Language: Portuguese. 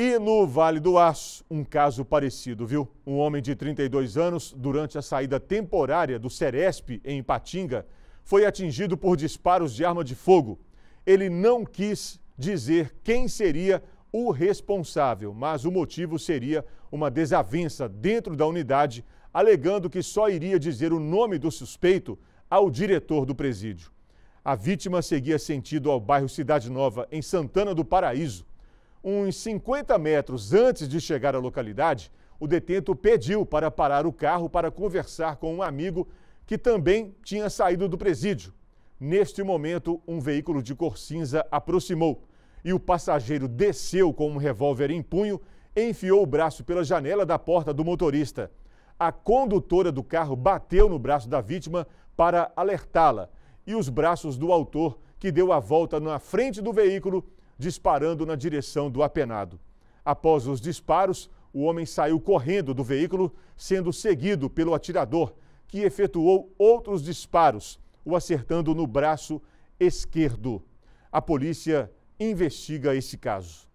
E no Vale do Aço, um caso parecido, viu? Um homem de 32 anos, durante a saída temporária do Ceresp, em Ipatinga, foi atingido por disparos de arma de fogo. Ele não quis dizer quem seria o responsável, mas o motivo seria uma desavença dentro da unidade, alegando que só iria dizer o nome do suspeito ao diretor do presídio. A vítima seguia sentido ao bairro Cidade Nova, em Santana do Paraíso uns 50 metros antes de chegar à localidade, o detento pediu para parar o carro para conversar com um amigo que também tinha saído do presídio. Neste momento, um veículo de cor cinza aproximou e o passageiro desceu com um revólver em punho e enfiou o braço pela janela da porta do motorista. A condutora do carro bateu no braço da vítima para alertá-la e os braços do autor, que deu a volta na frente do veículo, disparando na direção do apenado. Após os disparos, o homem saiu correndo do veículo, sendo seguido pelo atirador, que efetuou outros disparos, o acertando no braço esquerdo. A polícia investiga esse caso.